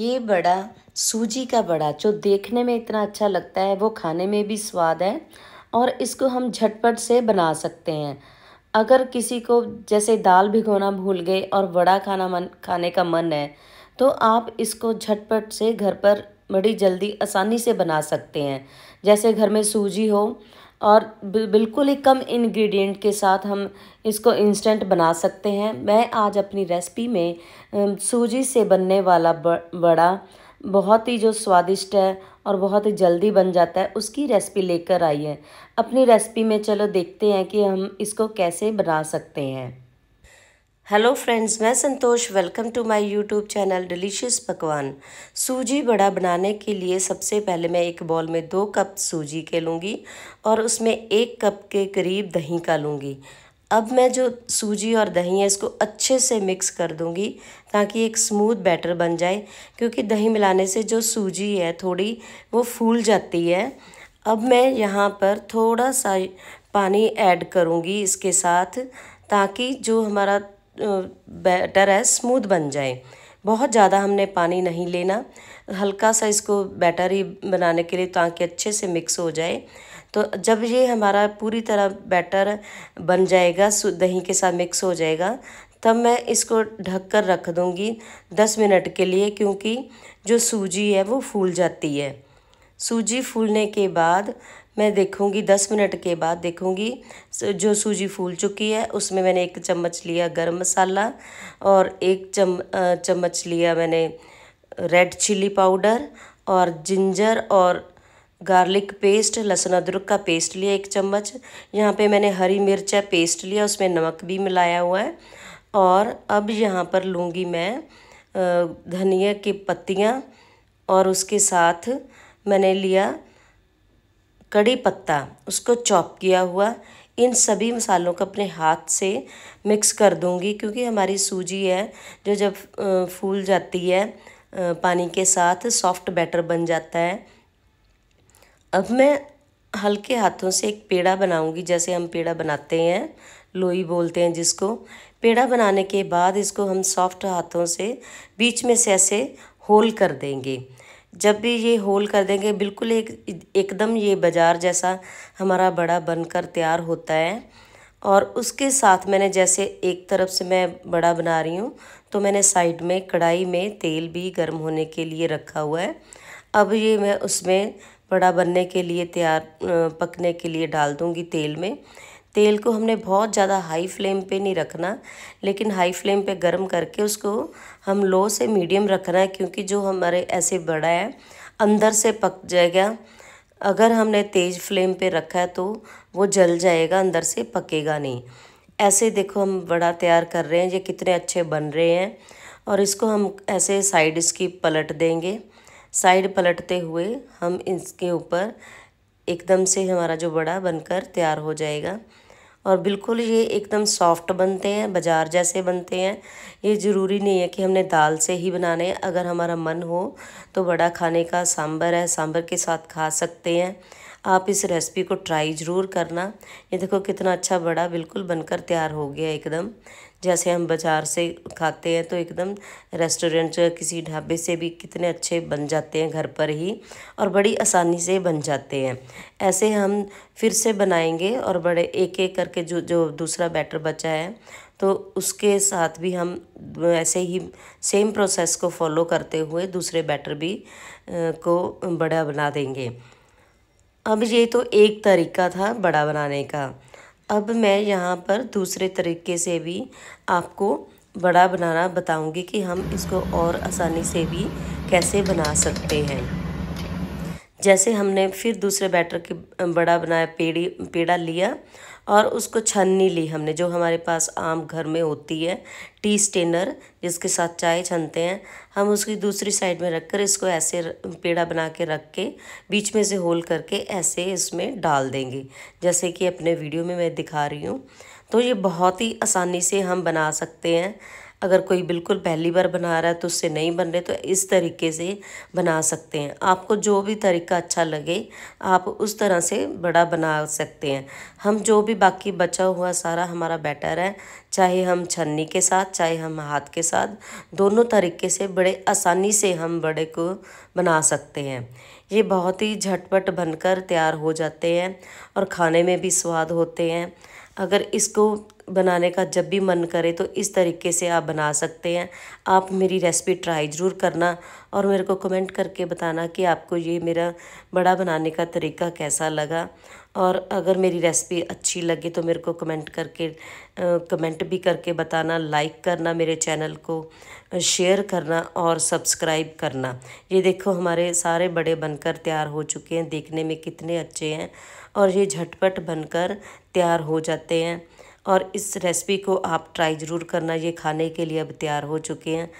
ये बड़ा सूजी का बड़ा जो देखने में इतना अच्छा लगता है वो खाने में भी स्वाद है और इसको हम झटपट से बना सकते हैं अगर किसी को जैसे दाल भिगोना भूल गए और बड़ा खाना मन खाने का मन है तो आप इसको झटपट से घर पर बड़ी जल्दी आसानी से बना सकते हैं जैसे घर में सूजी हो और बिल्कुल ही कम इंग्रेडिएंट के साथ हम इसको इंस्टेंट बना सकते हैं मैं आज अपनी रेसिपी में सूजी से बनने वाला बड़ा बहुत ही जो स्वादिष्ट है और बहुत ही जल्दी बन जाता है उसकी रेसिपी लेकर आई है अपनी रेसिपी में चलो देखते हैं कि हम इसको कैसे बना सकते हैं हेलो फ्रेंड्स मैं Santosh welcome to my YouTube channel delicious पकवान सूजी बड़ा बनाने के लिए सबसे पहले मैं एक बॉल में दो कप सूजी के लूँगी और उसमें एक कप के करीब दही का लूँगी अब मैं जो सूजी और दही है इसको अच्छे से मिक्स कर दूँगी ताकि एक स्मूथ बैटर बन जाए क्योंकि दही मिलाने से जो सूजी है थोड़ी वो फूल जाती है अब मैं यहाँ पर थोड़ा सा पानी ऐड करूँगी इसके साथ ताकि जो हमारा बैटर है स्मूथ बन जाए बहुत ज़्यादा हमने पानी नहीं लेना हल्का सा इसको बैटर ही बनाने के लिए ताकि अच्छे से मिक्स हो जाए तो जब ये हमारा पूरी तरह बैटर बन जाएगा दही के साथ मिक्स हो जाएगा तब मैं इसको ढक कर रख दूँगी दस मिनट के लिए क्योंकि जो सूजी है वो फूल जाती है सूजी फूलने के बाद मैं देखूँगी दस मिनट के बाद देखूँगी जो सूजी फूल चुकी है उसमें मैंने एक चम्मच लिया गरम मसाला और एक चम चम्मच लिया मैंने रेड चिल्ली पाउडर और जिंजर और गार्लिक पेस्ट लहसुन अदरक का पेस्ट लिया एक चम्मच यहाँ पे मैंने हरी मिर्चा पेस्ट लिया उसमें नमक भी मिलाया हुआ है और अब यहाँ पर लूँगी मैं धनिया की पत्तियाँ और उसके साथ मैंने लिया कड़ी पत्ता उसको चॉप किया हुआ इन सभी मसालों को अपने हाथ से मिक्स कर दूंगी क्योंकि हमारी सूजी है जो जब फूल जाती है पानी के साथ सॉफ्ट बैटर बन जाता है अब मैं हल्के हाथों से एक पेड़ा बनाऊंगी जैसे हम पेड़ा बनाते हैं लोई बोलते हैं जिसको पेड़ा बनाने के बाद इसको हम सॉफ्ट हाथों से बीच में से ऐसे होल कर देंगे जब भी ये होल कर देंगे बिल्कुल एक एकदम ये बाज़ार जैसा हमारा बड़ा बनकर तैयार होता है और उसके साथ मैंने जैसे एक तरफ से मैं बड़ा बना रही हूँ तो मैंने साइड में कढ़ाई में तेल भी गर्म होने के लिए रखा हुआ है अब ये मैं उसमें बड़ा बनने के लिए तैयार पकने के लिए डाल दूँगी तेल में तेल को हमने बहुत ज़्यादा हाई फ्लेम पे नहीं रखना लेकिन हाई फ्लेम पे गर्म करके उसको हम लो से मीडियम रखना है क्योंकि जो हमारे ऐसे बड़ा है अंदर से पक जाएगा अगर हमने तेज़ फ्लेम पे रखा है तो वो जल जाएगा अंदर से पकेगा नहीं ऐसे देखो हम बड़ा तैयार कर रहे हैं ये कितने अच्छे बन रहे हैं और इसको हम ऐसे साइड इसकी पलट देंगे साइड पलटते हुए हम इसके ऊपर एकदम से हमारा जो बड़ा बनकर तैयार हो जाएगा और बिल्कुल ये एकदम सॉफ्ट बनते हैं बाज़ार जैसे बनते हैं ये ज़रूरी नहीं है कि हमने दाल से ही बनाने अगर हमारा मन हो तो बड़ा खाने का सांभर है सांभर के साथ खा सकते हैं आप इस रेसिपी को ट्राई ज़रूर करना ये देखो कितना अच्छा बड़ा बिल्कुल बनकर तैयार हो गया एकदम जैसे हम बाज़ार से खाते हैं तो एकदम रेस्टोरेंट किसी ढाबे से भी कितने अच्छे बन जाते हैं घर पर ही और बड़ी आसानी से बन जाते हैं ऐसे हम फिर से बनाएंगे और बड़े एक एक करके जो जो दूसरा बैटर बचा है तो उसके साथ भी हम ऐसे ही सेम प्रोसेस को फॉलो करते हुए दूसरे बैटर भी को बड़ा बना देंगे अब ये तो एक तरीका था बड़ा बनाने का अब मैं यहाँ पर दूसरे तरीके से भी आपको बड़ा बनाना बताऊँगी कि हम इसको और आसानी से भी कैसे बना सकते हैं जैसे हमने फिर दूसरे बैटर की बड़ा बनाया पेड़ी पेड़ा लिया और उसको छन्नी ली हमने जो हमारे पास आम घर में होती है टी स्टेनर जिसके साथ चाय छनते हैं हम उसकी दूसरी साइड में रखकर इसको ऐसे पेड़ा बना के रख के बीच में से होल करके ऐसे इसमें डाल देंगे जैसे कि अपने वीडियो में मैं दिखा रही हूँ तो ये बहुत ही आसानी से हम बना सकते हैं अगर कोई बिल्कुल पहली बार बना रहा है तो उससे नहीं बन रहे तो इस तरीके से बना सकते हैं आपको जो भी तरीका अच्छा लगे आप उस तरह से बड़ा बना सकते हैं हम जो भी बाकी बचा हुआ सारा हमारा बैटर है चाहे हम छन्नी के साथ चाहे हम हाथ के साथ दोनों तरीके से बड़े आसानी से हम बड़े को बना सकते हैं ये बहुत ही झटपट बनकर तैयार हो जाते हैं और खाने में भी स्वाद होते हैं अगर इसको बनाने का जब भी मन करे तो इस तरीके से आप बना सकते हैं आप मेरी रेसिपी ट्राई ज़रूर करना और मेरे को कमेंट करके बताना कि आपको ये मेरा बड़ा बनाने का तरीका कैसा लगा और अगर मेरी रेसिपी अच्छी लगी तो मेरे को कमेंट करके कमेंट भी करके बताना लाइक करना मेरे चैनल को शेयर करना और सब्सक्राइब करना ये देखो हमारे सारे बड़े बनकर तैयार हो चुके हैं देखने में कितने अच्छे हैं और ये झटपट बनकर तैयार हो जाते हैं और इस रेसिपी को आप ट्राई ज़रूर करना ये खाने के लिए अब तैयार हो चुके हैं